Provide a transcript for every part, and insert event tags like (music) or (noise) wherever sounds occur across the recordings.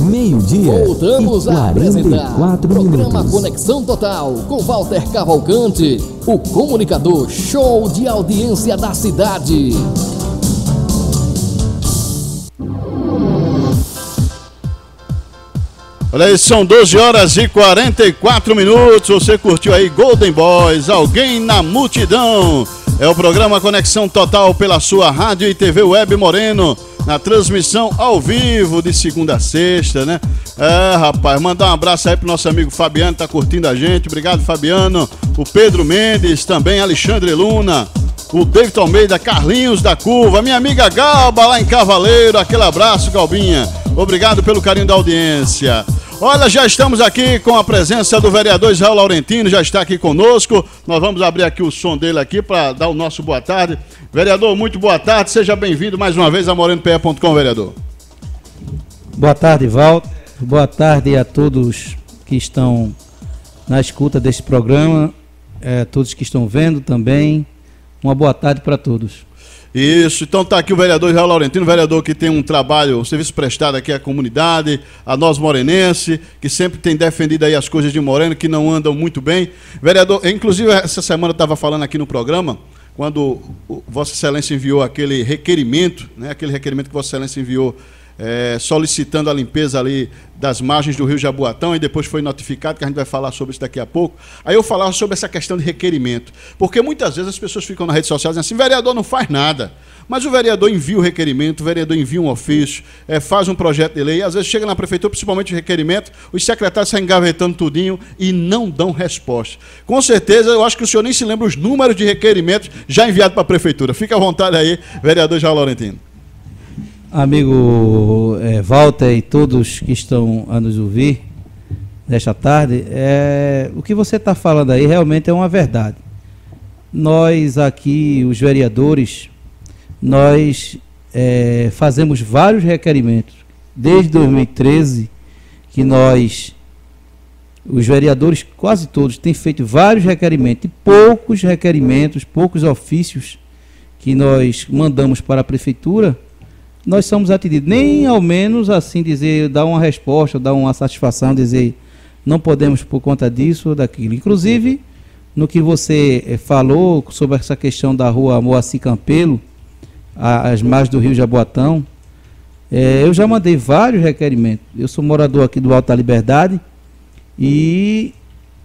Meio-dia Voltamos e 44 Programa minutos. Conexão Total com Walter Cavalcante, o comunicador show de audiência da cidade. Olha aí, são 12 horas e 44 minutos. Você curtiu aí Golden Boys, Alguém na Multidão. É o programa Conexão Total pela sua rádio e TV Web Moreno na transmissão ao vivo de segunda a sexta, né? É, rapaz, mandar um abraço aí pro nosso amigo Fabiano, tá curtindo a gente. Obrigado, Fabiano. O Pedro Mendes, também Alexandre Luna. O David Almeida, Carlinhos da Curva, minha amiga Galba lá em Cavaleiro, aquele abraço, Galbinha. Obrigado pelo carinho da audiência. Olha, já estamos aqui com a presença do vereador Israel Laurentino, já está aqui conosco. Nós vamos abrir aqui o som dele aqui para dar o nosso boa tarde. Vereador, muito boa tarde, seja bem-vindo mais uma vez a morenope.com, vereador. Boa tarde, Val. Boa tarde a todos que estão na escuta desse programa, é, todos que estão vendo também. Uma boa tarde para todos. Isso, então está aqui o vereador João Laurentino, vereador que tem um trabalho, um serviço prestado aqui à comunidade, a nós morenense, que sempre tem defendido aí as coisas de Moreno, que não andam muito bem. Vereador, inclusive essa semana estava falando aqui no programa, quando Vossa Excelência enviou aquele requerimento, né, aquele requerimento que Vossa Excelência enviou é, solicitando a limpeza ali das margens do Rio Jaboatão, e depois foi notificado, que a gente vai falar sobre isso daqui a pouco. Aí eu falava sobre essa questão de requerimento, porque muitas vezes as pessoas ficam nas redes sociais dizendo assim: vereador não faz nada. Mas o vereador envia o requerimento, o vereador envia um ofício, é, faz um projeto de lei, às vezes chega na prefeitura, principalmente o requerimento, os secretários saem engavetando tudinho e não dão resposta. Com certeza, eu acho que o senhor nem se lembra os números de requerimentos já enviados para a prefeitura. Fica à vontade aí, vereador João Laurentino amigo é, Walter e todos que estão a nos ouvir nesta tarde, é, o que você está falando aí realmente é uma verdade. Nós aqui, os vereadores, nós é, fazemos vários requerimentos. Desde 2013, que nós, os vereadores, quase todos, têm feito vários requerimentos, e poucos requerimentos, poucos ofícios que nós mandamos para a prefeitura nós somos atendidos. Nem ao menos assim dizer, dar uma resposta, dar uma satisfação, dizer não podemos por conta disso ou daquilo. Inclusive, no que você eh, falou sobre essa questão da rua Moacir Campelo, as margens do Rio Jaboatão, é, eu já mandei vários requerimentos. Eu sou morador aqui do Alta Liberdade e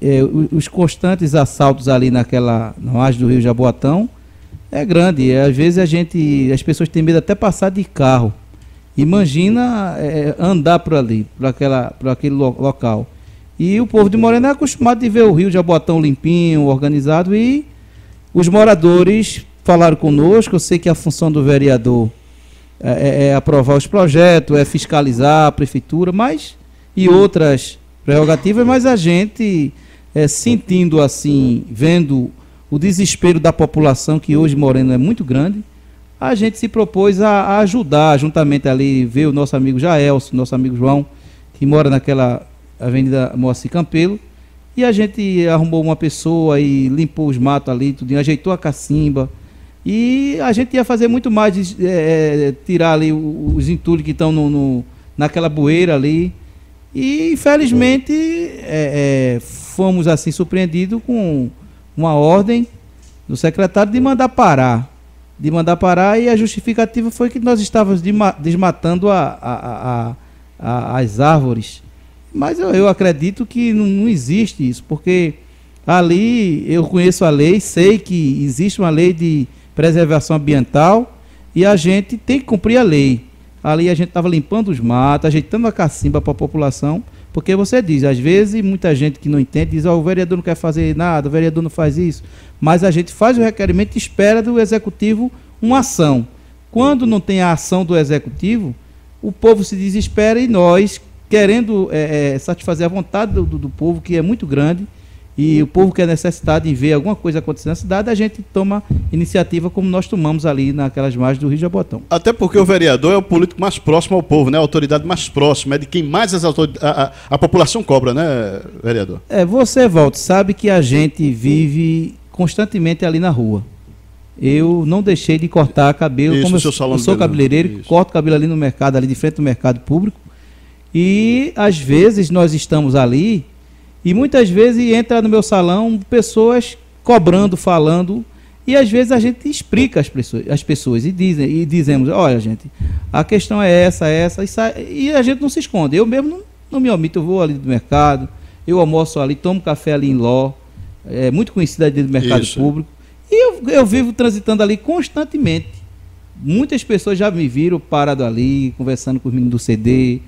é, os constantes assaltos ali naquela na margem do Rio Jaboatão é grande. É, às vezes a gente, as pessoas têm medo até passar de carro. Imagina é, é andar por ali, por, aquela, por aquele lo local. E o povo de Moreno é acostumado de ver o Rio Jabotão limpinho, organizado, e os moradores falaram conosco. Eu sei que a função do vereador é, é, é aprovar os projetos, é fiscalizar a prefeitura, mas e outras prerrogativas, mas a gente é, sentindo assim, vendo o desespero da população, que hoje, Moreno, é muito grande, a gente se propôs a, a ajudar, juntamente ali, ver o nosso amigo Jaelso, nosso amigo João, que mora naquela Avenida Moacir Campelo, e a gente arrumou uma pessoa e limpou os matos ali, tudo, ajeitou a cacimba, e a gente ia fazer muito mais, é, é, tirar ali os entulhos que estão no, no, naquela bueira ali, e infelizmente é, é, fomos assim surpreendidos com uma ordem do secretário de mandar parar. De mandar parar e a justificativa foi que nós estávamos desmatando a, a, a, as árvores. Mas eu, eu acredito que não, não existe isso, porque ali eu conheço a lei, sei que existe uma lei de preservação ambiental e a gente tem que cumprir a lei. Ali a gente estava limpando os matos, ajeitando a cacimba para a população porque você diz, às vezes, muita gente que não entende diz: oh, o vereador não quer fazer nada, o vereador não faz isso. Mas a gente faz o requerimento e espera do executivo uma ação. Quando não tem a ação do executivo, o povo se desespera e nós, querendo é, satisfazer a vontade do, do, do povo, que é muito grande, e o povo que é necessitado de ver alguma coisa acontecendo na cidade, a gente toma iniciativa como nós tomamos ali naquelas margens do Rio Jabotão. Até porque o vereador é o político mais próximo ao povo, né? a autoridade mais próxima, é de quem mais as a, a, a, população cobra, né, vereador? É, você, Walter, sabe que a gente vive constantemente ali na rua. Eu não deixei de cortar cabelo, Isso, como eu, seu salão eu sou cabeleireiro, Isso. corto cabelo ali no mercado, ali de frente do mercado público. E às vezes nós estamos ali e muitas vezes entra no meu salão pessoas cobrando, falando, e às vezes a gente explica as pessoas, as pessoas e, dizem, e dizemos, olha gente, a questão é essa, essa, e, a gente não se esconde. Eu mesmo não, não me omito, eu vou ali do mercado, eu almoço ali, tomo café ali em Ló, é muito conhecida ali do mercado Isso. público, e eu, eu vivo transitando ali constantemente. Muitas pessoas já me viram parado ali, conversando com os meninos do CD,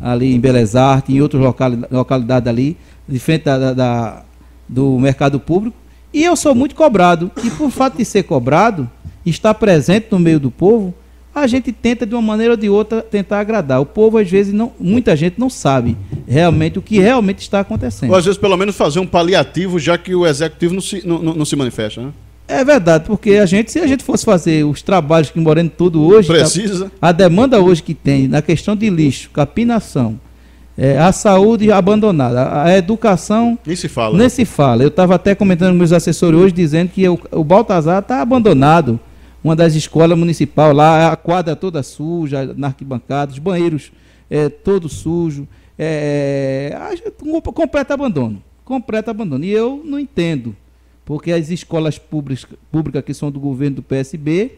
ali em Belas Artes, em outras localidades localidade ali, diferente da, da, da, do mercado público. E eu sou muito cobrado. E por fato de ser cobrado, estar presente no meio do povo, a gente tenta de uma maneira ou de outra tentar agradar. O povo às vezes não, muita gente não sabe realmente o que realmente está acontecendo. Ou às vezes pelo menos fazer um paliativo, já que o executivo não se, não, não se manifesta, né? É verdade, porque a gente, se a gente fosse fazer os trabalhos que Moreno tudo hoje, precisa. A, a demanda hoje que tem na questão de lixo, capinação, é, a saúde abandonada, a, educação. Nem se fala. Nem se fala. Eu estava até comentando com meus assessores hoje, dizendo que o Baltazar está abandonado. Uma das escolas municipal lá, a quadra toda suja, na arquibancada, os banheiros é, todo sujo. É, é completo abandono. Completo abandono. E eu não entendo, porque as escolas públicas, públicas que são do governo do PSB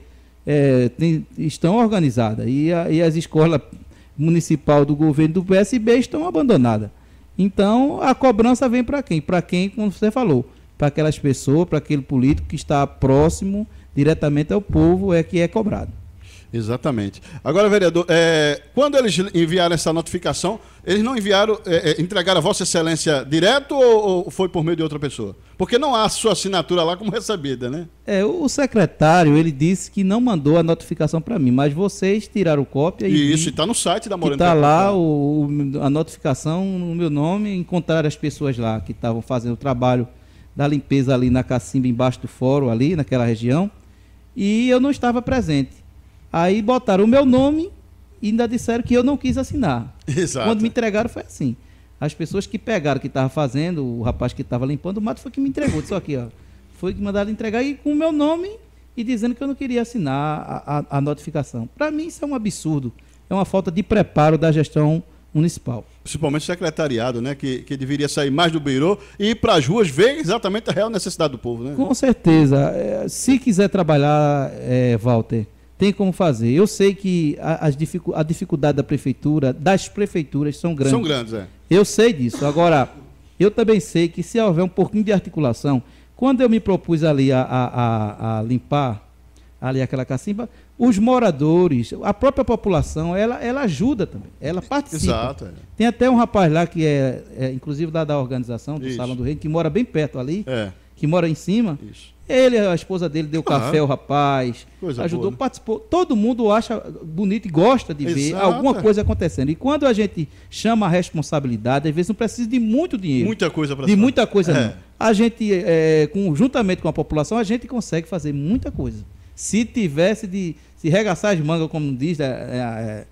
é, tem, estão organizadas. E, a, e as escolas municipal do governo do PSB estão abandonadas. Então, a cobrança vem para quem? Para quem, como você falou, para aquelas pessoas, para aquele político que está próximo diretamente ao povo, é que é cobrado. Exatamente. Agora, vereador, é, quando eles enviaram essa notificação, eles não enviaram, é, é, entregaram a Vossa Excelência direto ou, ou, foi por meio de outra pessoa? Porque não há sua assinatura lá como recebida, né? É, o secretário, ele disse que não mandou a notificação para mim, mas vocês tiraram cópia e. e isso, está no site da Morena. Está lá o, a notificação no meu nome, encontraram as pessoas lá que estavam fazendo o trabalho da limpeza ali na Cacimba, embaixo do fórum, ali naquela região, e eu não estava presente. Aí botaram o meu nome e ainda disseram que eu não quis assinar. Exato. Quando me entregaram foi assim. As pessoas que pegaram que estava fazendo, o rapaz que estava limpando o mato foi que me entregou. Isso aqui, ó. Foi que mandaram entregar e com o meu nome e dizendo que eu não queria assinar a, a, a notificação. Para mim isso é um absurdo. É uma falta de preparo da gestão municipal. Principalmente o secretariado, né? Que, que deveria sair mais do beirô e ir para as ruas ver exatamente a real necessidade do povo, né? Com certeza. É, se quiser trabalhar, é, Walter, tem como fazer. Eu sei que a, a dificuldade da prefeitura, das prefeituras, são grandes. São grandes, é. Eu sei disso. Agora, eu também sei que se houver um pouquinho de articulação, quando eu me propus ali a, a, a limpar ali aquela cacimba, os moradores, a própria população, ela, ela ajuda também, ela participa. Exato. É. Tem até um rapaz lá que é, é inclusive da, da organização do Isso. Salão do Reino, que mora bem perto ali, é. que mora em cima. Isso ele, a esposa dele, deu ah, é? café ao rapaz, coisa ajudou, boa, né? participou. Todo mundo acha bonito e gosta de Exato. ver alguma coisa acontecendo. E quando a gente chama a responsabilidade, às vezes não precisa de muito dinheiro. Muita coisa para De muita coisa, é. não. A gente, é, com, juntamente com a população, a gente consegue fazer muita coisa. Se tivesse de se regaçar as mangas, como diz, né, é,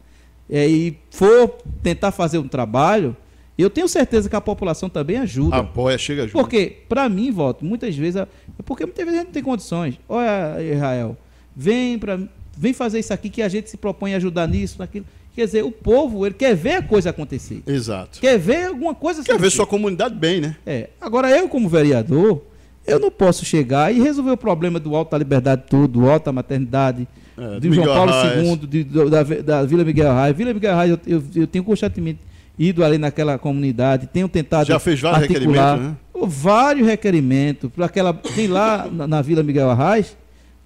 é, é, e for tentar fazer um trabalho, eu tenho certeza que a população também ajuda. Apoia, chega ajuda. Porque, para mim, voto, muitas vezes. É porque muitas vezes a gente não tem condições. Olha, Israel, vem, pra, vem fazer isso aqui que a gente se propõe a ajudar nisso, naquilo. Quer dizer, o povo, ele quer ver a coisa acontecer. Exato. Quer ver alguma coisa acontecer. Quer ver sua comunidade bem, né? É. Agora, eu, como vereador, eu não posso chegar e resolver o problema do Alto da Liberdade todo, do Alto da Maternidade, é, do João Miguel Paulo II, de, da, da, Vila Miguel Arraes. Vila Miguel Arraes, eu, eu, eu tenho constantemente ido ali naquela comunidade, tenho tentado. Já fez vários requerimentos, né? Vários requerimentos. Aquela, tem lá na, na Vila Miguel Arraes,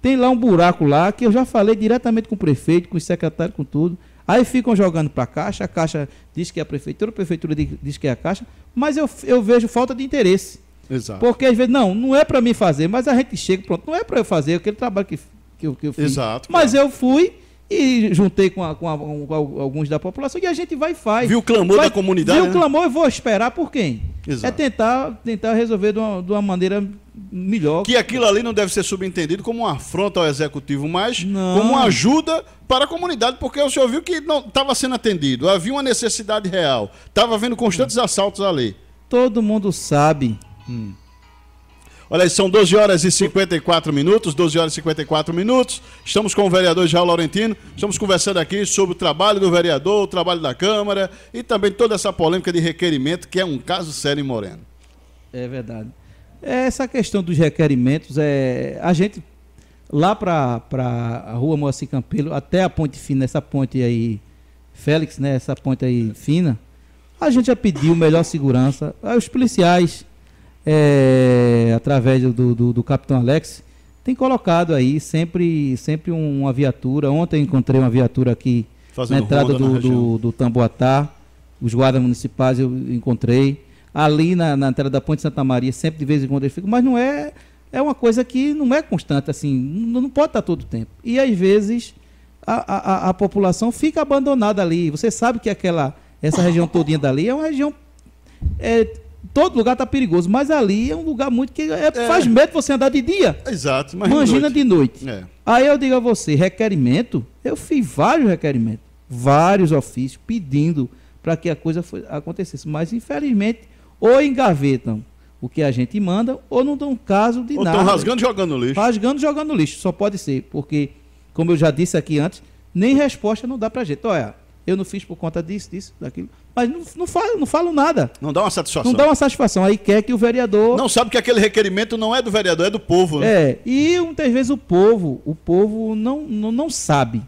tem lá um buraco lá que eu já falei diretamente com o prefeito, com o secretário, com tudo. Aí ficam jogando para a Caixa, a Caixa diz que é a prefeitura, a prefeitura diz que é a Caixa, mas eu, eu vejo falta de interesse. Exato. Porque às vezes, não, não é para mim fazer, mas a gente chega, pronto, não é para eu fazer é aquele trabalho que, que, eu, que eu fiz. Exato. Mas claro. eu fui e juntei com, a, com, a, com, alguns da população e a gente vai e faz. Viu o clamor vai, da comunidade? Viu o né? clamor e vou esperar por quem? Exato. É tentar, tentar resolver de uma, de uma maneira melhor. Que aquilo ali não deve ser subentendido como uma afronta ao executivo, mas não. como uma ajuda para a comunidade, porque o senhor viu que não estava sendo atendido, havia uma necessidade real, estava havendo constantes hum. assaltos à lei. Todo mundo sabe hum. Olha, são 12 horas e 54 minutos, 12 horas e 54 minutos. Estamos com o vereador Jair Laurentino. Estamos conversando aqui sobre o trabalho do vereador, o trabalho da Câmara e também toda essa polêmica de requerimento, que é um caso sério em Moreno. É verdade. É, essa questão dos requerimentos, é a gente lá para a rua Moacir Campelo, até a ponte fina, essa ponte aí, Félix, né? Essa ponte aí fina, a gente já pediu melhor segurança. os policiais é, através do, do, do, capitão Alex, tem colocado aí sempre, sempre uma viatura. Ontem encontrei uma viatura aqui Fazendo na entrada do, na do, do Tamboatá, os guardas municipais eu encontrei. Ali na, na entrada da Ponte Santa Maria, sempre de vez em quando eu fico, mas não é. É uma coisa que não é constante, assim, não, pode estar todo o tempo. E às vezes a, a, a, população fica abandonada ali. Você sabe que aquela essa região todinha dali é uma região é, todo lugar tá perigoso, mas ali é um lugar muito que é, é. faz medo você andar de dia. Exato, mas imagina de noite. De noite. É. Aí eu digo a você, requerimento, eu fiz vários requerimentos, vários ofícios pedindo para que a coisa foi, acontecesse, mas infelizmente ou engavetam o que a gente manda ou não dão caso de ou nada. Estão rasgando e jogando lixo. Rasgando e jogando lixo, só pode ser, porque como eu já disse aqui antes, nem resposta não dá pra gente. Olha, eu não fiz por conta disso, disso, daquilo. Mas não, não, falam, não nada. Não dá uma satisfação. Não dá uma satisfação. Aí quer que o vereador. Não sabe que aquele requerimento não é do vereador, é do povo, né? É. E muitas vezes o povo, o povo não, não, não sabe.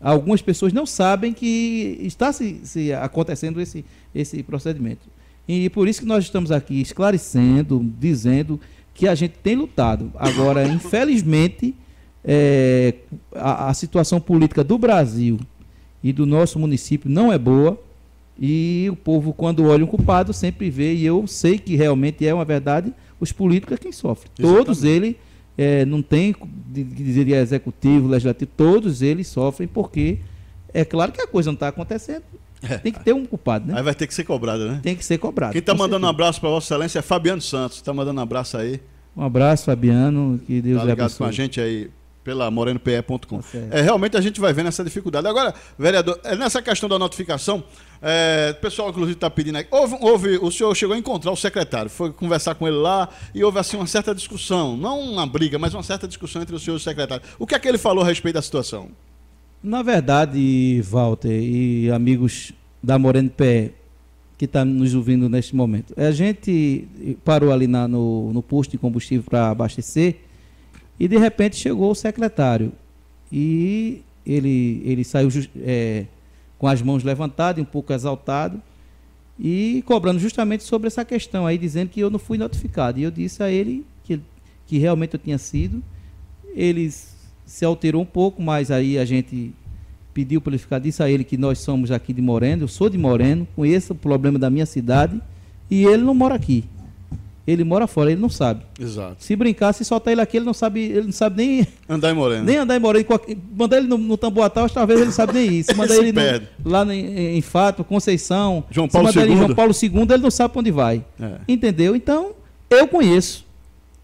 Algumas pessoas não sabem que está se, se acontecendo esse, esse procedimento. E por isso que nós estamos aqui esclarecendo, dizendo que a gente tem lutado. Agora, (coughs) infelizmente, é, a, a situação política do Brasil e do nosso município não é boa e o povo, quando olha um culpado, sempre vê, e eu sei que realmente é uma verdade, os políticos é quem sofre. Todos eles, é, não tem que dizer executivo, legislativo, todos eles sofrem porque é claro que a coisa não está acontecendo. É. Tem que ter um culpado, né? Aí vai ter que ser cobrado, né? Tem que ser cobrado. Quem está mandando um abraço para Vossa Excelência é Fabiano Santos. Está mandando um abraço aí. Um abraço, Fabiano. Que Deus tá ligado abençoe. com a gente aí pela morenope.com. É, realmente a gente vai vendo essa dificuldade. Agora, vereador, é, nessa questão da notificação, é, o pessoal inclusive está pedindo aqui. Houve, houve, o senhor chegou a encontrar o secretário, foi conversar com ele lá e houve assim uma certa discussão, não uma briga, mas uma certa discussão entre o senhor e o secretário. O que é que ele falou a respeito da situação? Na verdade, Walter e amigos da Moreno que está nos ouvindo neste momento, é, a gente parou ali na, no, no posto de combustível para abastecer e de repente chegou o secretário e ele, ele saiu é, com as mãos levantadas, um pouco exaltado, e cobrando justamente sobre essa questão aí, dizendo que eu não fui notificado. E eu disse a ele que, que realmente eu tinha sido. Ele se alterou um pouco, mas aí a gente pediu para ele ficar, disse a ele que nós somos aqui de Moreno, eu sou de Moreno, conheço o problema da minha cidade, e ele não mora aqui ele mora fora, ele não sabe. Exato. Se brincar, se soltar ele aqui, ele não sabe, ele não sabe nem. Andar em Moreno. Nem andar em Moreno. Mandar ele no, no Tamboatal, talvez ele não sabe nem isso. (laughs) Mandar ele no, lá em, em Fato, Conceição. João Paulo II. João Paulo II, ele não sabe para onde vai. É. Entendeu? Então, eu conheço.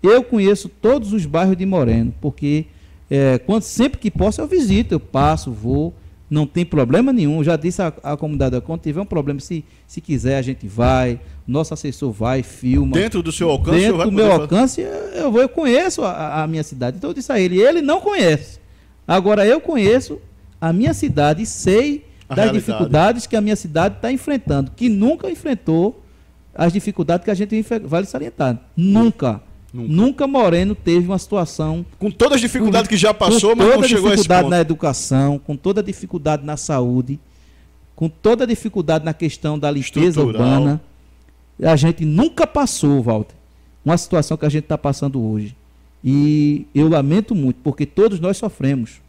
Eu conheço todos os bairros de Moreno, porque é, quando, sempre que posso eu visito, eu passo, vou não tem problema nenhum. Já disse a, a comunidade, quando tiver um problema, se, se quiser, a gente vai, nosso assessor vai, filma. Dentro do seu alcance? Dentro do meu alcance, eu, vou, eu conheço a, a minha cidade. Então eu disse a ele, ele não conhece. Agora eu conheço a minha cidade e sei a das realidade. dificuldades que a minha cidade está enfrentando, que nunca enfrentou as dificuldades que a gente vale salientar. Nunca. Nunca. Nunca. Moreno teve uma situação. Com todas as dificuldades que já passou, mas não chegou a esse ponto. Com toda dificuldade na educação, com toda a dificuldade na saúde, com toda a dificuldade na questão da limpeza urbana. A gente nunca passou, Walter, uma situação que a gente está passando hoje. E eu lamento muito, porque todos nós sofremos.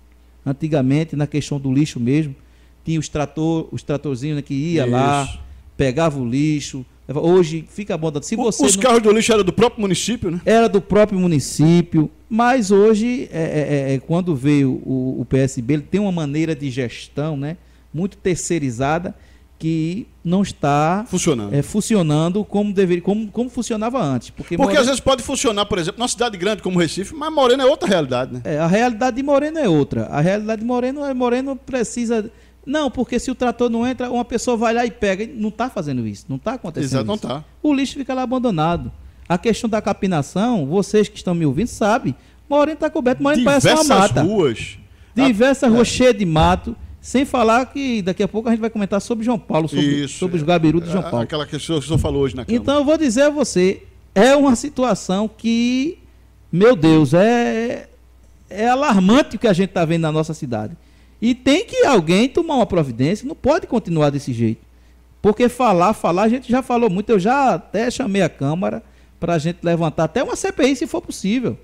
Antigamente, na questão do lixo mesmo, tinha os, trator, os tratorzinhos né, que ia Isso. lá, pegava o lixo Hoje fica bom. Se você Os não... carros do lixo eram do próprio município, né? Era do próprio município, mas hoje, é, é, é, é quando veio o, o, PSB, ele tem uma maneira de gestão né, muito terceirizada que não está funcionando, é, funcionando como, deveria, como, como funcionava antes. Porque, porque Moreno... às vezes pode funcionar, por exemplo, numa cidade grande como Recife, mas Moreno é outra realidade, né? É, a realidade de Moreno é outra. A realidade de Moreno é Moreno precisa não, porque se o trator não entra, uma pessoa vai lá e pega. Não está fazendo isso, não está acontecendo Exato, isso. não está. O lixo fica lá abandonado. A questão da capinação, vocês que estão me ouvindo sabem, Moreno está coberto, Moreno parece uma mata. Ruas, Diversas a... ruas é. cheias de mato. Sem falar que daqui a pouco a gente vai comentar sobre João Paulo, sobre, Isso, sobre os gabirudos de João Paulo. Aquela questão que o senhor falou hoje na Câmara. Então eu vou dizer a você, é uma situação que, meu Deus, é, é alarmante o que a gente está vendo na nossa cidade. E tem que alguém tomar uma providência, não pode continuar desse jeito. Porque falar, falar, a gente já falou muito, eu já até chamei a Câmara para a gente levantar até uma CPI, se for possível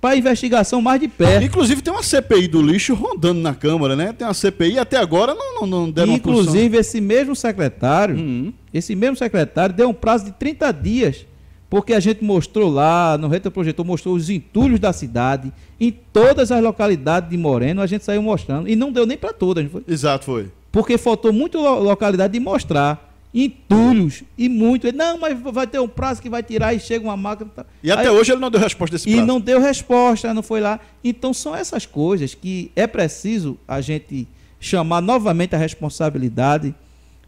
para investigação mais de perto. Inclusive tem uma CPI do lixo rondando na Câmara, né? Tem uma CPI até agora não, não, não deram Inclusive esse mesmo secretário, uhum. esse mesmo secretário deu um prazo de 30 dias porque a gente mostrou lá, no retroprojetor, mostrou os entulhos da cidade, em todas as localidades de Moreno, a gente saiu mostrando. E não deu nem para todas, não foi? Exato, foi. Porque faltou muito localidade de mostrar. Entulhos e muito. Não, mas vai ter um prazo que vai tirar e chega uma máquina. E até Aí, hoje ele não deu resposta desse prazo. E não deu resposta, não foi lá. Então são essas coisas que é preciso a gente chamar novamente a responsabilidade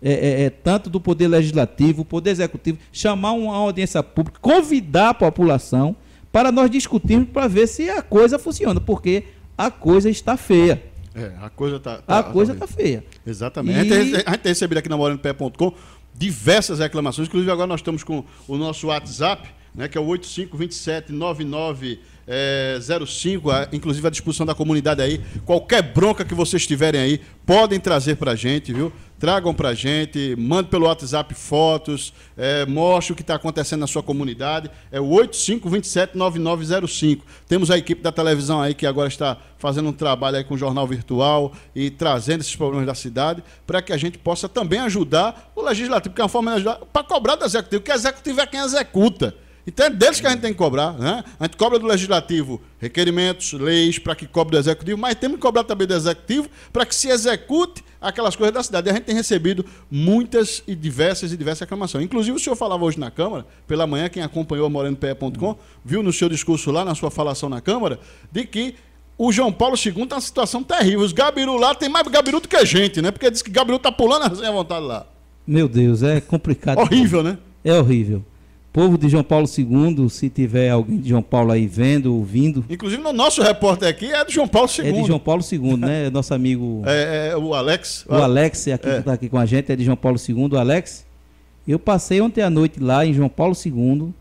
é, é, é, tanto do Poder Legislativo, Poder Executivo, chamar uma audiência pública, convidar a população para nós discutirmos para ver se a coisa funciona, porque a coisa está feia. É, a coisa está tá, a coisa está feia. Exatamente. E... A, gente, tem recebido aqui na morandopé.com diversas reclamações, inclusive agora nós estamos com o nosso WhatsApp, né, que é o 852799 é, 05, a, inclusive à disposição da comunidade aí. Qualquer bronca que vocês tiverem aí, podem trazer pra gente, viu? Tragam pra gente, mande pelo WhatsApp fotos, é, mostre o que está acontecendo na sua comunidade. É o 8527-9905. Temos a equipe da televisão aí que agora está fazendo um trabalho aí com o jornal virtual e trazendo esses problemas da cidade para que a gente possa também ajudar o legislativo, que é uma forma de ajudar, para cobrar do executivo, que executivo é quem executa. Então é deles que a gente tem que cobrar. Né? A gente cobra do legislativo requerimentos, leis, para que cobre do executivo, mas temos que cobrar também do executivo para que se execute aquelas coisas da cidade. E a gente tem recebido muitas e diversas e diversas reclamações. Inclusive, o senhor falava hoje na Câmara, pela manhã, quem acompanhou a morenope.com, viu no seu discurso lá, na sua falação na Câmara, de que o João Paulo II está uma situação terrível. Os Gabiru lá tem mais Gabiru do que a gente, né? Porque diz que Gabiru está pulando assim a (laughs) vontade lá. Meu Deus, é complicado. Horrível, né? É horrível povo de João Paulo II, se tiver alguém de João Paulo aí vendo, ouvindo. Inclusive, o nosso repórter aqui é de João Paulo II. É de João Paulo II, né? É nosso amigo. (laughs) É, é, é, o Alex. O Alex, é aqui é. que está aqui com a gente, é de João Paulo II. O Alex, eu passei ontem à noite lá em João Paulo II.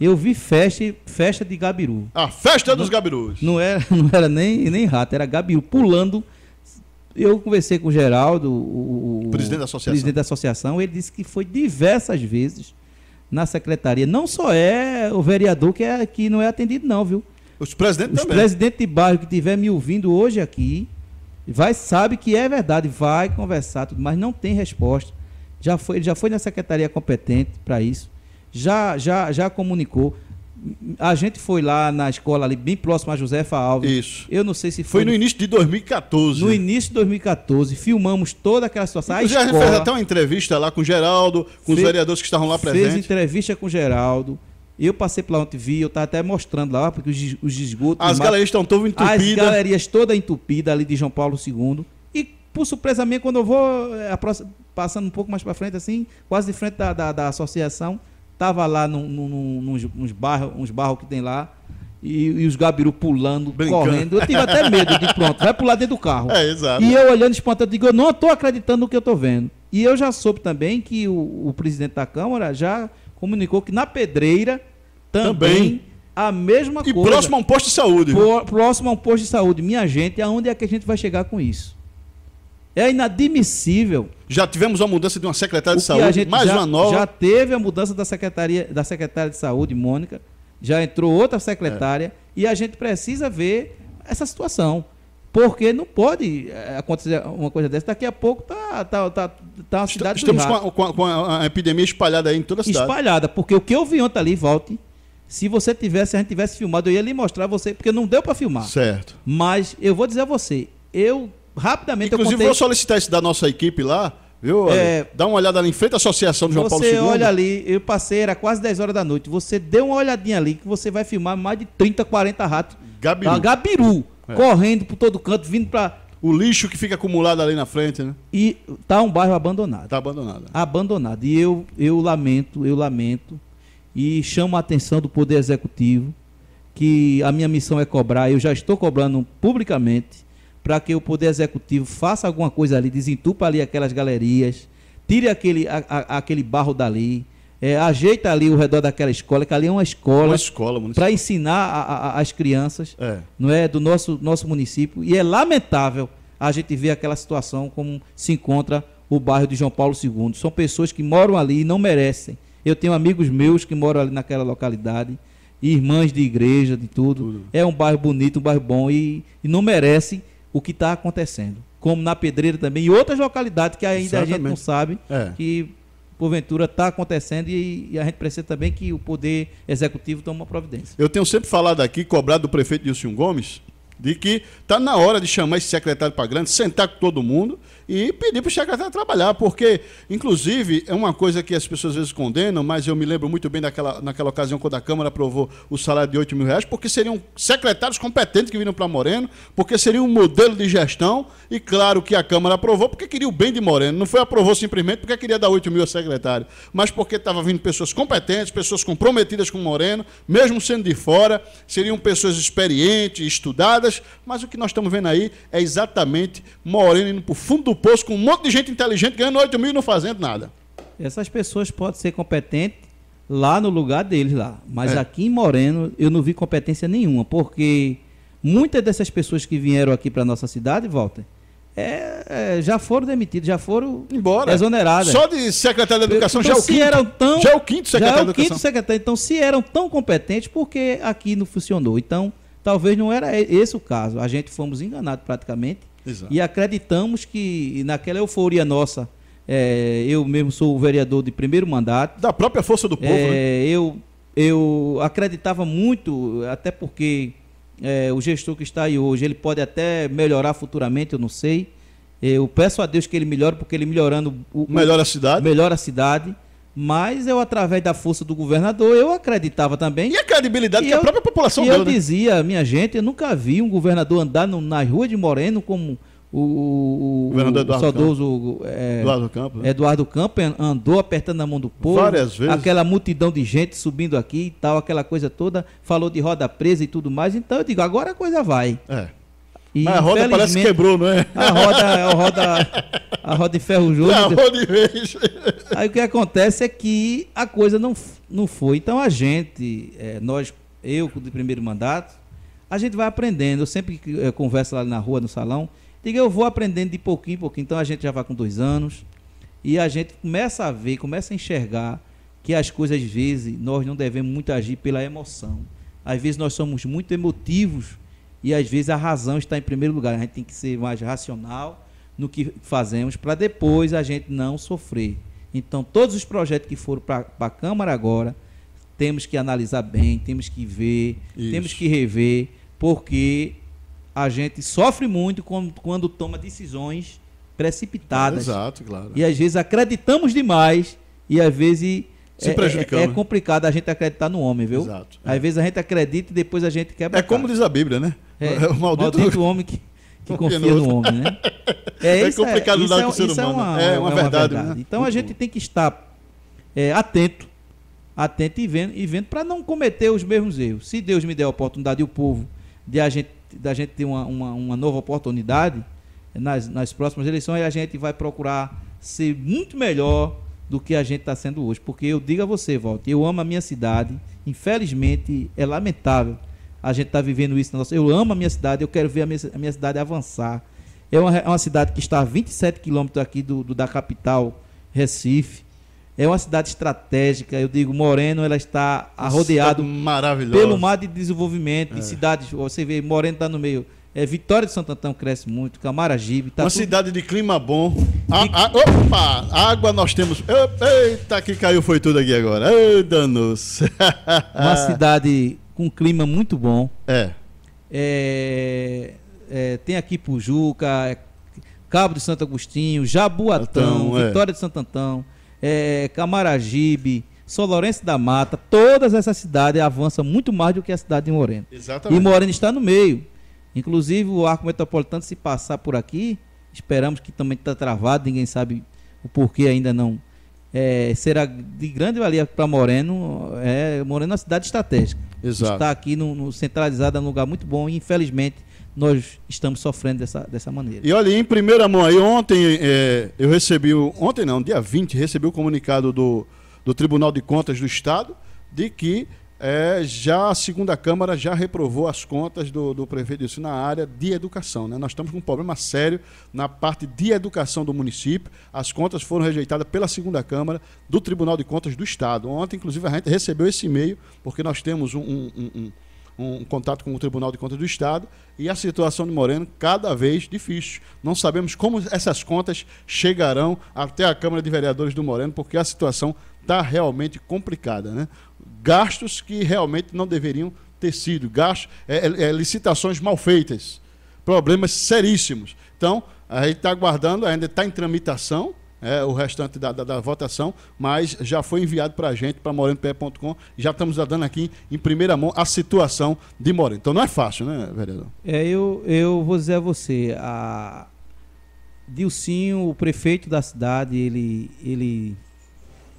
Eu vi festa, festa de gabiru. A festa dos gabirus. Não era, (laughs) não era nem, nem rato, era gabiru pulando. Eu conversei com o Geraldo, o, o presidente, da associação. presidente da associação. Ele disse que foi diversas vezes na secretaria. Não só é o vereador que, é, que não é atendido, não, viu? Os presidentes Os também. presidente de bairro que estiver me ouvindo hoje aqui, vai sabe que é verdade, vai conversar, tudo, mas não tem resposta. Já foi, já foi na secretaria competente para isso. Já, já, já comunicou. A gente foi lá na escola ali, bem próximo a Josefa Alves. Isso. Eu não sei se foi. Foi no início de 2014. No início de 2014. Filmamos toda aquela situação. A, escola, a gente fez até uma entrevista lá com o Geraldo, com fez, os vereadores que estavam lá presentes. Fez entrevista com o Geraldo. Eu passei pela onde vi, eu estava até mostrando lá, porque os, desgostos. esgotos. As galerias estão todas entupidas. As galerias todas entupidas ali de João Paulo II. E, por surpresa minha, quando eu vou eh, próxima, passando um pouco mais para frente, assim, quase de frente da, da, da associação Tava lá num, num, num, uns barros uns barro que tem lá. E, e os gabiru pulando, Brincando. correndo. Eu tive até medo de pronto, vai pular dentro do carro. É, exato. E eu olhando espantado, digo, eu não estou acreditando no que eu estou vendo. E eu já soube também que o, o, presidente da Câmara já comunicou que na pedreira também, também. a mesma e coisa. E próximo a um posto de saúde. Por, próximo a um posto de saúde. Minha gente, aonde é que a gente vai chegar com isso? É inadmissível. Já tivemos a mudança de uma secretária de saúde, mais já, uma nova. Já teve a mudança da, secretaria, da secretária de saúde, Mônica. Já entrou outra secretária. É. E a gente precisa ver essa situação. Porque não pode eh, acontecer uma coisa dessa. Daqui a pouco tá, tá, tá, tá uma cidade Estamos com a, com, a, com a, epidemia espalhada aí em toda a cidade. Espalhada, porque o que eu vi ontem ali, volte. Se você tivesse, se a gente tivesse filmado, eu ia lhe mostrar você, porque não deu para filmar. Certo. Mas eu vou dizer a você, eu rapidamente Inclusive, eu contei... vou solicitar isso da nossa equipe lá, viu? É... Dá uma olhada ali em frente à Associação de João Paulo II. Você olha ali, eu passei, era quase 10 horas da noite. Você deu uma olhadinha ali que você vai filmar mais de 30, 40 ratos. Gabiru. Ah, gabiru. É. Correndo por todo canto, vindo para o lixo que fica acumulado ali na frente, né? E tá um bairro abandonado. Tá abandonado. Né? Abandonado. E eu, eu lamento, eu lamento. E chamo a atenção do Poder Executivo, que a minha missão é cobrar, eu já estou cobrando publicamente para que o Poder Executivo faça alguma coisa ali, desentupa ali aquelas galerias, tire aquele, a, a, aquele barro dali, é, ajeita ali o redor daquela escola, que ali é uma escola, uma escola para ensinar a, a, as crianças é. não é do nosso, nosso município. E é lamentável a gente ver aquela situação como se encontra o bairro de João Paulo II. São pessoas que moram ali e não merecem. Eu tenho amigos meus que moram ali naquela localidade, irmãs de igreja, de tudo. tudo. É um bairro bonito, um bairro bom e, e não merece o que está acontecendo. Como na Pedreira também e outras localidades que ainda Exatamente. a gente não sabe é. que porventura está acontecendo e, e, a gente precisa também que o poder executivo tome uma providência. Eu tenho sempre falado aqui, cobrado do prefeito Dilson Gomes, de que está na hora de chamar esse secretário para grande, sentar com todo mundo e pedir para o até trabalhar, porque, inclusive, é uma coisa que as pessoas às vezes condenam, mas eu me lembro muito bem daquela, naquela ocasião quando a Câmara aprovou o salário de 8 mil reais, porque seriam secretários competentes que viram para Moreno, porque seria um modelo de gestão, e claro que a Câmara aprovou porque queria o bem de Moreno, não foi aprovou simplesmente porque queria dar 8 mil a secretário, mas porque estava vindo pessoas competentes, pessoas comprometidas com Moreno, mesmo sendo de fora, seriam pessoas experientes, estudadas, mas o que nós estamos vendo aí é exatamente Moreno indo para o fundo do poço com um monte de gente inteligente ganhando 8 mil e não fazendo nada. Essas pessoas podem ser competentes lá no lugar deles lá. Mas é. aqui em Moreno eu não vi competência nenhuma, porque muitas dessas pessoas que vieram aqui para nossa cidade, Walter, é, é, já foram demitidos, já foram Embora. Só de secretário da Educação então, já é o se quinto. Eram tão, já é o quinto secretário já é o quinto secretário. Então, se eram tão competentes, por que aqui não funcionou? Então, talvez não era esse o caso. A gente fomos enganados praticamente Exato. E acreditamos que naquela euforia nossa, é, eu mesmo sou o vereador de primeiro mandato. Da própria força do povo, é, né? Eu, eu acreditava muito, até porque é, o gestor que está aí hoje, ele pode até melhorar futuramente, eu não sei. Eu peço a Deus que ele melhore, porque ele melhorando... O, melhora a cidade. Melhora a cidade. Mas eu, através da força do governador, eu acreditava também. E a credibilidade que eu, a própria população e deu, eu né? dizia, minha gente, eu nunca vi um governador andar no, na rua de Moreno como o, o, o governador Eduardo o saudoso Campos. É, Eduardo Campos. Né? Eduardo Campos andou apertando a mão do povo. Várias vezes. Aquela multidão de gente subindo aqui e tal, aquela coisa toda. Falou de roda presa e tudo mais. Então eu digo, agora a coisa vai. É. E, a roda parece que quebrou, não é? A roda, a roda, a roda enferrujou. Né? A roda de Aí o que acontece é que a coisa não, não foi. Então a gente, é, nós, eu de primeiro mandato, a gente vai aprendendo. Eu sempre é, converso lá na rua, no salão, digo, eu vou aprendendo de pouquinho em pouquinho. Então a gente já vai com dois anos e a gente começa a ver, começa a enxergar que as coisas, às vezes, nós não devemos muito agir pela emoção. Às vezes nós somos muito emotivos e às vezes a razão está em primeiro lugar. A gente tem que ser mais racional no que fazemos para depois a gente não sofrer. Então, todos os projetos que foram para a Câmara agora, temos que analisar bem, temos que ver, Isso. temos que rever, porque a gente sofre muito quando, quando toma decisões precipitadas. Exato, claro. E às vezes acreditamos demais e às vezes se prejudicando. É, é, é, complicado a gente acreditar no homem, viu? Exato. Às é. vezes a gente acredita e depois a gente quebra. É como diz a Bíblia, né? É, (laughs) o maldito, maldito homem que, que confia no homem, né? (laughs) É, é complicado é, lidar é com o ser é humano. É uma, é uma, uma verdade. verdade. Né? Então a gente tem que estar é, atento, atento e vendo, e vendo para não cometer os mesmos erros. Se Deus me der a oportunidade e o povo de a gente, da gente ter uma, uma, uma nova oportunidade nas, nas próximas eleições, a gente vai procurar ser muito melhor do que a gente está sendo hoje. Porque eu digo a você, Walter, eu amo a minha cidade. Infelizmente, é lamentável a gente está vivendo isso. Na nossa... Eu amo a minha cidade, eu quero ver a minha, a minha cidade avançar. É uma, é uma, cidade que está a 27 quilômetros aqui do, do, da capital, Recife. É uma cidade estratégica. Eu digo, Moreno, ela está rodeado pelo mar de desenvolvimento, é. de cidades. Você vê, Moreno está no meio. É, Vitória de Santo Antão cresce muito, Camaragibe. Tá uma tudo... cidade de clima bom. A, a, ah, ah, opa! Água nós temos. Eita, que caiu foi tudo aqui agora. Ei, danos. uma (laughs) cidade com um clima muito bom. É. é, é tem aqui Pujuca, é, Cabo de Santo Agostinho, Jaboatão, então, é. Vitória de Santo Antão, é, Camaragibe, São Lourenço da Mata. Todas essas cidades avançam muito mais do que a cidade de Moreno. Exatamente. E Moreno está no meio. Inclusive o arco metropolitano se passar por aqui, esperamos que também está travado, ninguém sabe o porquê ainda não é, será de grande valia para Moreno. É, Moreno é uma cidade estratégica. Exato. Está aqui no, no, centralizada num é lugar muito bom e infelizmente nós estamos sofrendo dessa, dessa maneira. E olha, em primeira mão aí, ontem é, eu recebi, ontem não, dia 20, recebi o comunicado do, do Tribunal de Contas do Estado de que é, já a segunda Câmara já reprovou as contas do, do prefeito isso na área de educação. Né? Nós estamos com um problema sério na parte de educação do município. As contas foram rejeitadas pela segunda Câmara do Tribunal de Contas do Estado. Ontem, inclusive, a gente recebeu esse e-mail, porque nós temos um, um, um um, um contato com o Tribunal de Contas do Estado e a situação de Moreno cada vez difícil. Não sabemos como essas contas chegarão até a Câmara de Vereadores do Moreno, porque a situação está realmente complicada. Né? Gastos que realmente não deveriam ter sido, gastos, é, é, é, licitações mal feitas, problemas seríssimos. Então, a gente está aguardando, ainda está em tramitação, é, o restante da, da, da, votação, mas já foi enviado para a gente, para morenope.com, Já estamos dando aqui em primeira mão a situação de Moreno. Então não é fácil, né, vereador? É, eu, eu vou dizer a você, a Dilcinho, o prefeito da cidade, ele, ele.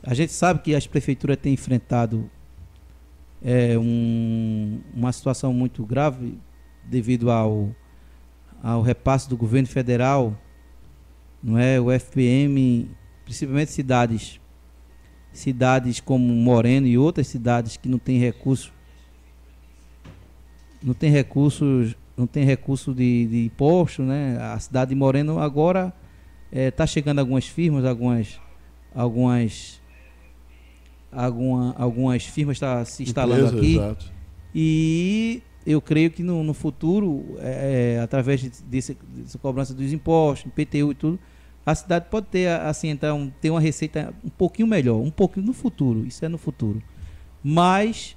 A gente sabe que as prefeituras têm enfrentado é, um, uma situação muito grave devido ao, ao repasse do governo federal não é? O FPM, principalmente cidades, cidades como Moreno e outras cidades que não têm recurso, não tem recursos, não tem recurso de, de imposto, né? A cidade de Moreno agora está eh, é, chegando algumas firmas, algumas, algumas, alguma, algumas firmas está se instalando Empresa, aqui. Exato. E eu creio que no, no futuro, é, através desse, dessa cobrança dos impostos, PTU e tudo, a cidade pode ter assim então ter uma receita um pouquinho melhor, um pouquinho no futuro, isso é no futuro. Mas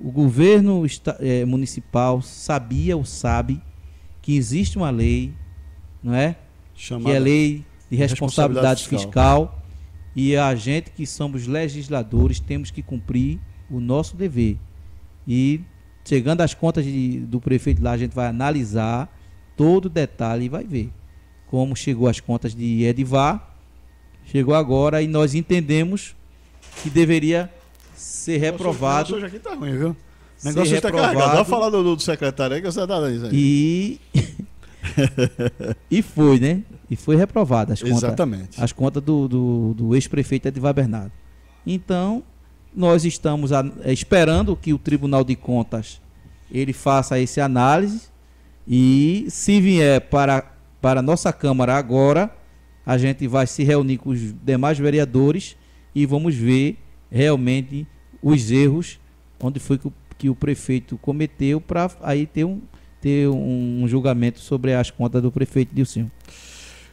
o governo é, municipal sabia ou sabe que existe uma lei, não é? Chamada que é a lei de responsabilidade, responsabilidade fiscal. fiscal e a gente que somos legisladores temos que cumprir o nosso dever. E chegando às contas de, do prefeito lá, a gente vai analisar todo o detalhe e vai ver como chegou as contas de Edivar, chegou agora e nós entendemos que deveria ser reprovado. Nossa, aqui tá ruim, viu? O negócio está carregado. Dá falar do, do secretário aí que você dá isso aí. E (laughs) e foi, né? E foi reprovada as contas. Exatamente. As contas do, do, do ex-prefeito Edivar Bernardo. Então, nós estamos a, é, esperando que o Tribunal de Contas ele faça esse análise e se vier para para a nossa Câmara agora. A gente vai se reunir com os demais vereadores e vamos ver realmente os erros, onde foi que o, que o prefeito cometeu, para aí ter um, ter um julgamento sobre as contas do prefeito Dilcinho.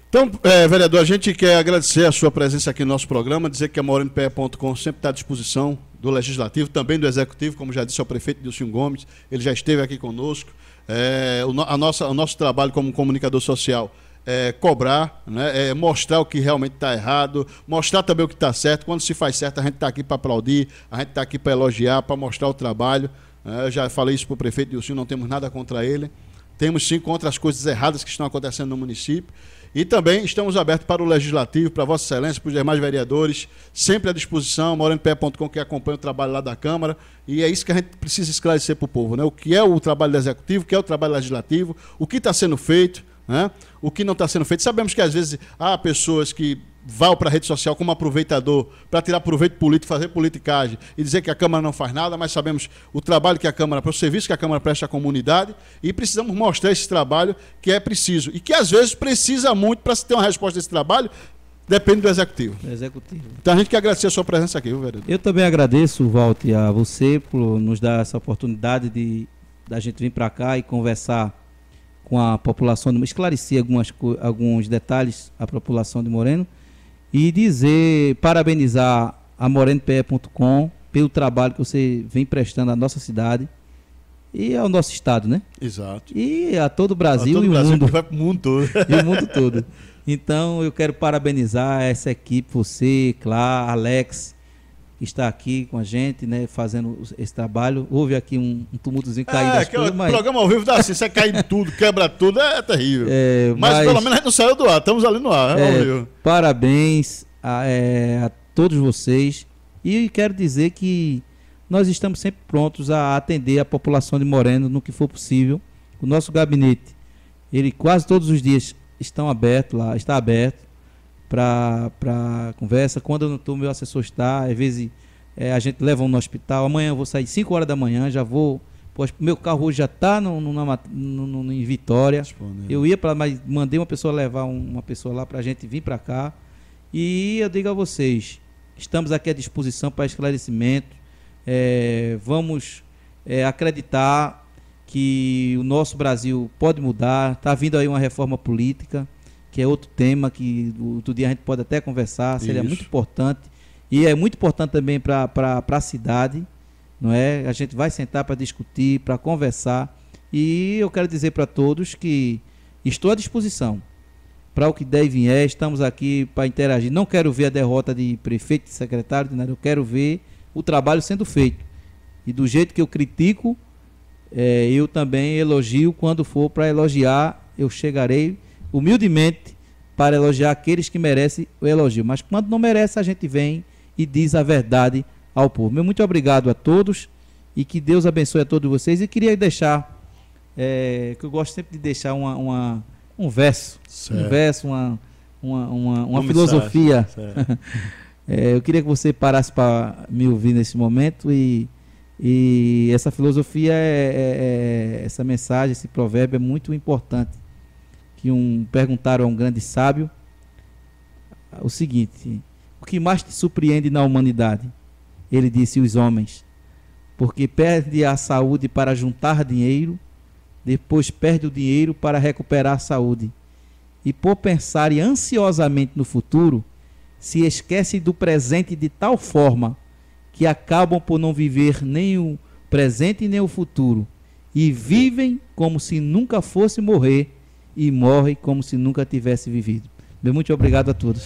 Então, é, vereador, a gente quer agradecer a sua presença aqui no nosso programa, dizer que a morenpé.com sempre está à disposição do Legislativo, também do Executivo, como já disse ao prefeito Dilcinho Gomes, ele já esteve aqui conosco é, a nossa, o nosso trabalho como comunicador social é, cobrar, né? é, mostrar o que realmente está errado, mostrar também o que está certo. Quando se faz certo, a gente está aqui para aplaudir, a gente está aqui para elogiar, para mostrar o trabalho. É, eu já falei isso para o prefeito Dilcinho, não temos nada contra ele. Temos sim contra as coisas erradas que estão acontecendo no município. E também estamos abertos para o Legislativo, para Vossa Excelência, para os demais vereadores, sempre à disposição, morenopé.com, que acompanha o trabalho lá da Câmara. E é isso que a gente precisa esclarecer para o povo, né? O que é o trabalho do Executivo, o que é o trabalho legislativo, o que está sendo feito, né? o que não está sendo feito. Sabemos que às vezes há pessoas que vai para a rede social como aproveitador, para tirar proveito político, fazer politicagem e dizer que a Câmara não faz nada, mas sabemos o trabalho que a Câmara, o serviço que a Câmara presta à comunidade e precisamos mostrar esse trabalho que é preciso e que às vezes precisa muito para se ter uma resposta desse trabalho. Depende do executivo. executivo. Então a gente quer agradecer a sua presença aqui, viu, vereador? Eu também agradeço, Walter, a você por nos dar essa oportunidade de da gente vir para cá e conversar com a população, esclarecer algumas, alguns detalhes à população de Moreno. E dizer, parabenizar a morenopr.com pelo trabalho que você vem prestando à nossa cidade e ao nosso estado, né? Exato. E a todo o Brasil e o mundo. Vai pro mundo todo. (laughs) e o mundo todo. Então eu quero parabenizar essa equipe, você, Clara, Alex, está aqui com a gente, né, fazendo esse trabalho. Houve aqui um, um tumultozinho caindo. É, das coisas, mas... programa ao vivo dá assim, você cai em tudo, quebra tudo, é terrível. É, mas, mas, pelo menos a gente não saiu do ar, estamos ali no ar. É, é parabéns a, é, a todos vocês. E quero dizer que nós estamos sempre prontos a atender a população de Moreno no que for possível. O nosso gabinete, ele quase todos os dias estão aberto lá, está aberto para conversa. Quando eu não estou, meu assessor está. Às vezes é, a gente leva um no hospital. Amanhã eu vou sair 5 horas da manhã, já vou. meu carro hoje já está em Vitória. Eu ia para mas mandei uma pessoa levar um, uma pessoa lá para a gente vir para cá. E eu digo a vocês, estamos aqui à disposição para esclarecimento. É, vamos é, acreditar que o nosso Brasil pode mudar. Está vindo aí uma reforma política que é outro tema que outro dia a gente pode até conversar, seria é Isso. muito importante. E é muito importante também para a cidade, não é? A gente vai sentar para discutir, para conversar. E eu quero dizer para todos que estou à disposição para o que der e vier, estamos aqui para interagir. Não quero ver a derrota de prefeito, de secretário, de nada. eu quero ver o trabalho sendo feito. E do jeito que eu critico, é, eu também elogio quando for para elogiar, eu chegarei humildemente para elogiar aqueles que merecem o elogio. Mas quando não merece, a gente vem e diz a verdade ao povo. Meu muito obrigado a todos e que Deus abençoe a todos vocês. E queria deixar, é, que eu gosto sempre de deixar uma, uma um verso, certo. um verso, uma, uma, uma, uma filosofia. (laughs) é, eu queria que você parasse para me ouvir nesse momento e, e essa filosofia, é, é, é essa mensagem, esse provérbio é muito importante que um perguntaram a um grande sábio o seguinte: o que mais te surpreende na humanidade? Ele disse: os homens, porque perde a saúde para juntar dinheiro, depois perde o dinheiro para recuperar a saúde. E por pensar ansiosamente no futuro, se esquece do presente de tal forma que acabam por não viver nem o presente nem o futuro e vivem como se nunca fosse morrer e morre como se nunca tivesse vivido. muito obrigado a todos.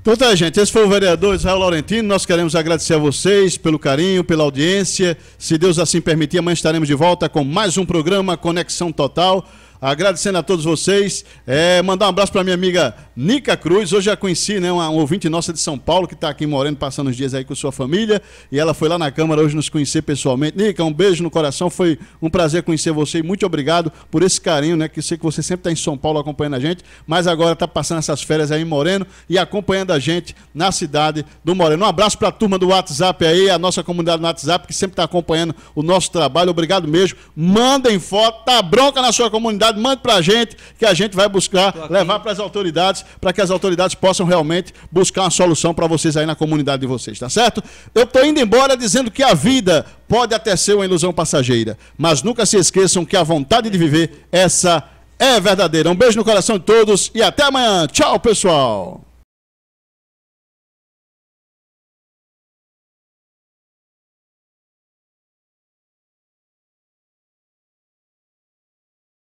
Então tá, gente, esse foi o vereador Israel Laurentino. Nós queremos agradecer a vocês pelo carinho, pela audiência. Se Deus assim permitir, amanhã estaremos de volta com mais um programa Conexão Total. Agradecendo a todos vocês. É, mandar um abraço para minha amiga Nica Cruz, hoje já conheci, né? Uma, uma ouvinte nossa de São Paulo que está aqui morando, passando os dias aí com sua família. E ela foi lá na Câmara hoje nos conhecer pessoalmente. Nica, um beijo no coração, foi um prazer conhecer você e muito obrigado por esse carinho, né? Que sei que você sempre está em São Paulo acompanhando a gente, mas agora está passando essas férias aí em Moreno e acompanhando a gente na cidade do Moreno. Um abraço para a turma do WhatsApp aí, a nossa comunidade no WhatsApp que sempre está acompanhando o nosso trabalho. Obrigado mesmo. Mandem foto, tá bronca na sua comunidade, mande para a gente que a gente vai buscar levar para as autoridades para que as autoridades possam realmente buscar uma solução para vocês aí na comunidade de vocês, tá certo? Eu estou indo embora dizendo que a vida pode até ser uma ilusão passageira, mas nunca se esqueçam que a vontade de viver, essa é verdadeira. Um beijo no coração de todos e até amanhã. Tchau, pessoal.